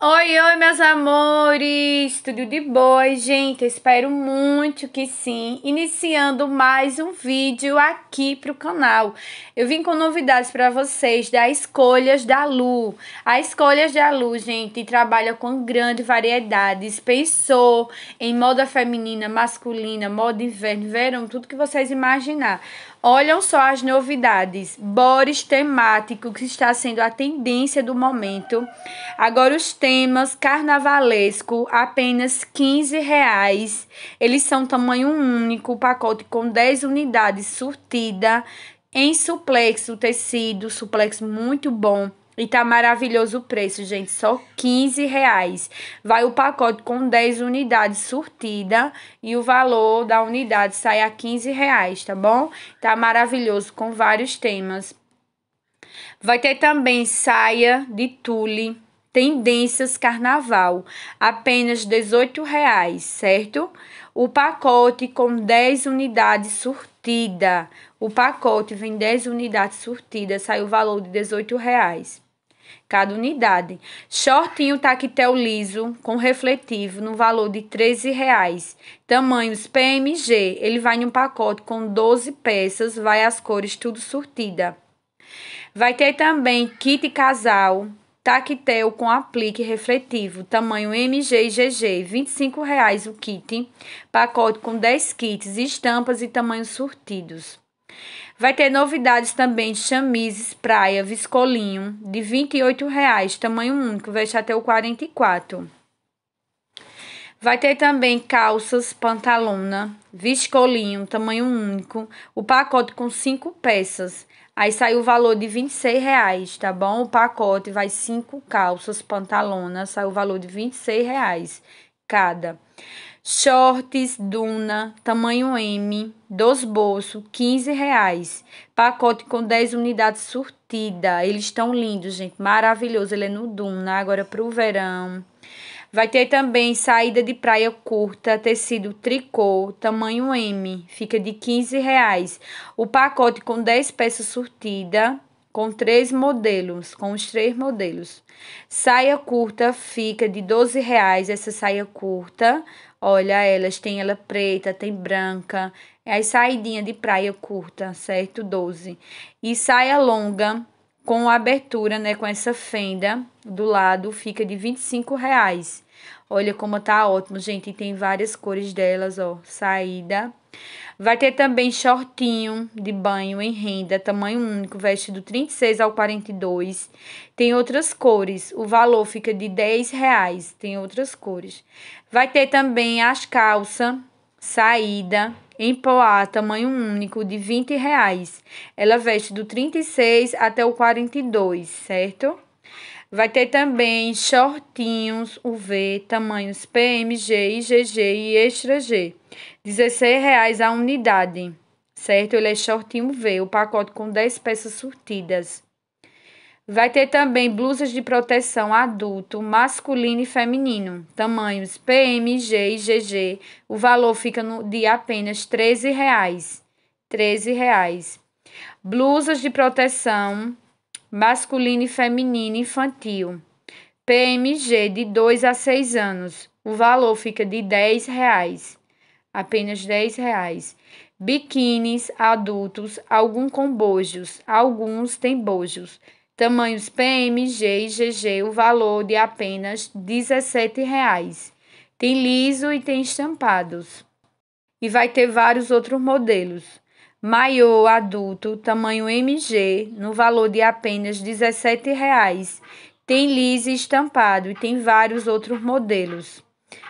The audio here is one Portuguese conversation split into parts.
Oi, oi, meus amores! Tudo de boa, gente? Eu espero muito que sim. Iniciando mais um vídeo aqui pro canal. Eu vim com novidades para vocês da Escolhas da Lu. A Escolhas da Lu, gente, trabalha com grande variedade. Pensou em moda feminina, masculina, moda inverno, verão, tudo que vocês imaginar. Olham só as novidades. Boris temático, que está sendo a tendência do momento. Agora os temas carnavalesco, apenas 15 reais. Eles são tamanho único, pacote com 10 unidades surtida em suplexo, tecido, suplexo muito bom. E tá maravilhoso o preço, gente. Só 15 reais. Vai o pacote com 10 unidades surtida. E o valor da unidade sai a 15 reais, tá bom? Tá maravilhoso com vários temas. Vai ter também saia de tule. Tendências Carnaval, apenas R$ certo? O pacote com 10 unidades surtida. O pacote vem 10 unidades surtidas, saiu o valor de R$18,00 cada unidade. Shortinho taquetel liso com refletivo no valor de R$ reais Tamanhos PMG, ele vai em um pacote com 12 peças, vai as cores tudo surtida. Vai ter também kit casal, taquetel com aplique refletivo, tamanho MG e GG, R$ reais o kit. Pacote com 10 kits, estampas e tamanhos surtidos. Vai ter novidades também de praia, viscolinho, de R$ 28,00, tamanho único, veste até o 44. Vai ter também calças, pantalona, viscolinho, tamanho único, o pacote com 5 peças. Aí sai o valor de R$ reais, tá bom? O pacote vai 5 calças, pantalona, sai o valor de R$ reais cada. Shorts Duna, tamanho M, dos bolsos, 15 reais. Pacote com 10 unidades surtida. Eles estão lindos, gente. Maravilhoso. Ele é no Duna, agora para o verão. Vai ter também saída de praia curta, tecido tricô, tamanho M. Fica de 15 reais. O pacote com 10 peças surtida com três modelos, com os três modelos. Saia curta fica de 12 reais essa saia curta. Olha, elas tem ela preta, tem branca. É a saidinha de praia curta, certo? 12. E saia longa com abertura, né, com essa fenda do lado, fica de 25 reais. Olha como tá ótimo, gente. E tem várias cores delas, ó. Saída. Vai ter também shortinho de banho em renda, tamanho único, vestido 36 ao 42. Tem outras cores, o valor fica de 10 reais, tem outras cores. Vai ter também as calças, saída, em poá, tamanho único, de 20 reais. Ela veste do 36 até o 42, certo? Vai ter também shortinhos UV, tamanhos PMG, IGG e extra G. R$16,00 a unidade, certo? Ele é shortinho UV, o pacote com 10 peças surtidas. Vai ter também blusas de proteção adulto, masculino e feminino, tamanhos PMG e GG. O valor fica no, de apenas R$13,00. 13,00. Blusas de proteção masculino e feminino infantil. PMG de 2 a 6 anos. O valor fica de 10 reais. Apenas 10 reais. Biquínis adultos, algum com bojos, alguns têm bojos. Tamanhos PMG e GG, o valor de apenas 17 reais. Tem liso e tem estampados. E vai ter vários outros modelos maior adulto, tamanho MG, no valor de apenas R$ 17,00. Tem lise estampado e tem vários outros modelos,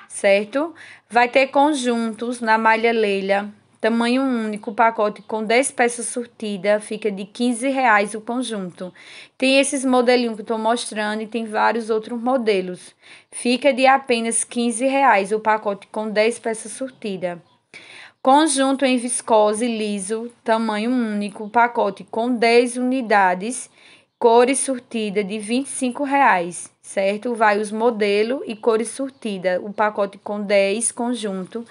certo? Vai ter conjuntos na malha leila, tamanho único, pacote com 10 peças surtida, fica de R$ 15,00 o conjunto. Tem esses modelinhos que estou mostrando e tem vários outros modelos. Fica de apenas R$ 15,00 o pacote com 10 peças surtida. Conjunto em viscose liso, tamanho único, pacote com 10 unidades, cores surtida de R$ 25,00, certo? Vai os modelos e cores surtida, o pacote com 10 conjunto,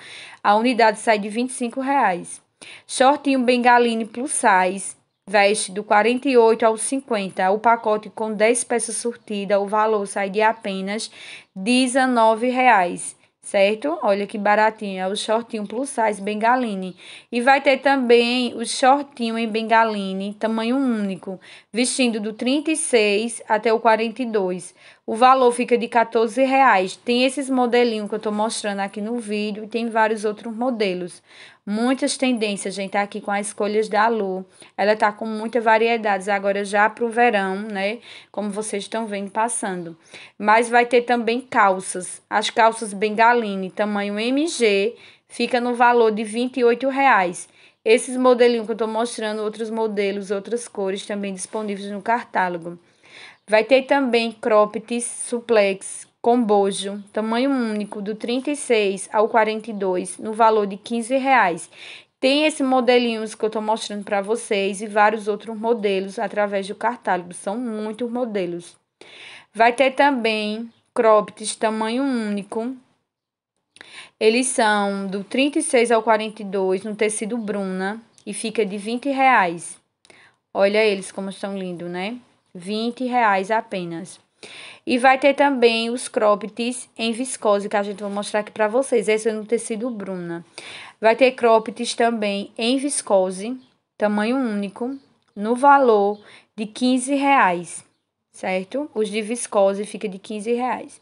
a unidade sai de R$ 25,00. Shortinho Bengaline Plus Size, veste do 48 ao 50. O pacote com 10 peças surtida, o valor sai de apenas R$ 19,00 certo? Olha que baratinho, é o shortinho plus size bengaline. E vai ter também o shortinho em bengaline, tamanho único, vestindo do 36 até o 42, o valor fica de 14 reais. Tem esses modelinhos que eu estou mostrando aqui no vídeo e tem vários outros modelos. Muitas tendências, gente, está aqui com as escolhas da Lu. Ela está com muitas variedades agora já para o verão, né? Como vocês estão vendo passando. Mas vai ter também calças. As calças Bengaline, tamanho MG, fica no valor de R$ reais. Esses modelinhos que eu estou mostrando, outros modelos, outras cores também disponíveis no cartálogo. Vai ter também cropped, suplex, com bojo, tamanho único do 36 ao 42, no valor de 15 reais. Tem esse modelinho que eu estou mostrando para vocês e vários outros modelos através do cartálogo, são muitos modelos. Vai ter também cropped tamanho único. Eles são do 36 ao 42 no tecido bruna e fica de 20 reais. Olha eles como estão lindos, né? 20 reais apenas. E vai ter também os croppeds em viscose, que a gente vai mostrar aqui para vocês. Esse é no tecido Bruna. Vai ter croppeds também em viscose, tamanho único, no valor de 15 reais, certo? Os de viscose fica de 15 reais.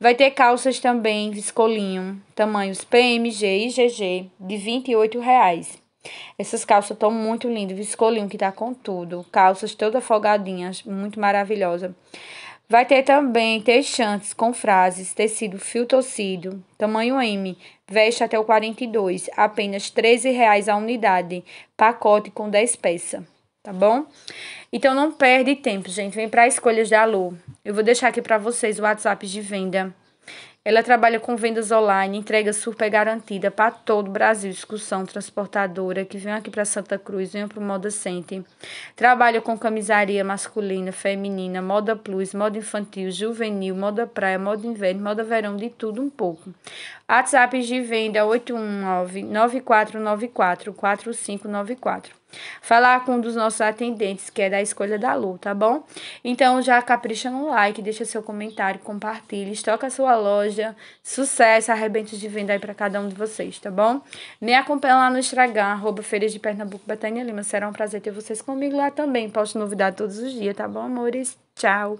Vai ter calças também viscolinho, tamanhos PMG e GG, de 28 reais. Essas calças estão muito lindas. Viscolinho que tá com tudo. Calças toda folgadinhas, muito maravilhosa. Vai ter também texantes com frases, tecido fio torcido, tamanho M, veste até o 42, apenas R$ reais a unidade, pacote com 10 peças, tá bom? Então não perde tempo, gente, vem para escolhas da Lu. Eu vou deixar aqui para vocês o WhatsApp de venda ela trabalha com vendas online, entrega super garantida para todo o Brasil, discussão transportadora, que vem aqui para Santa Cruz, vem para o Moda Center. Trabalha com camisaria masculina, feminina, moda plus, moda infantil, juvenil, moda praia, moda inverno, moda verão, de tudo um pouco. WhatsApp de venda 819 9494 4594 falar com um dos nossos atendentes, que é da escolha da Lu, tá bom? Então já capricha no like, deixa seu comentário, compartilha, estoca a sua loja loja. Sucesso, arrebento de venda aí para cada um de vocês, tá bom? Me acompanha lá no Instagram, arroba Feiras de Pernambuco, Betânia Lima. Será um prazer ter vocês comigo lá também. Posto novidade todos os dias, tá bom, amores? Tchau!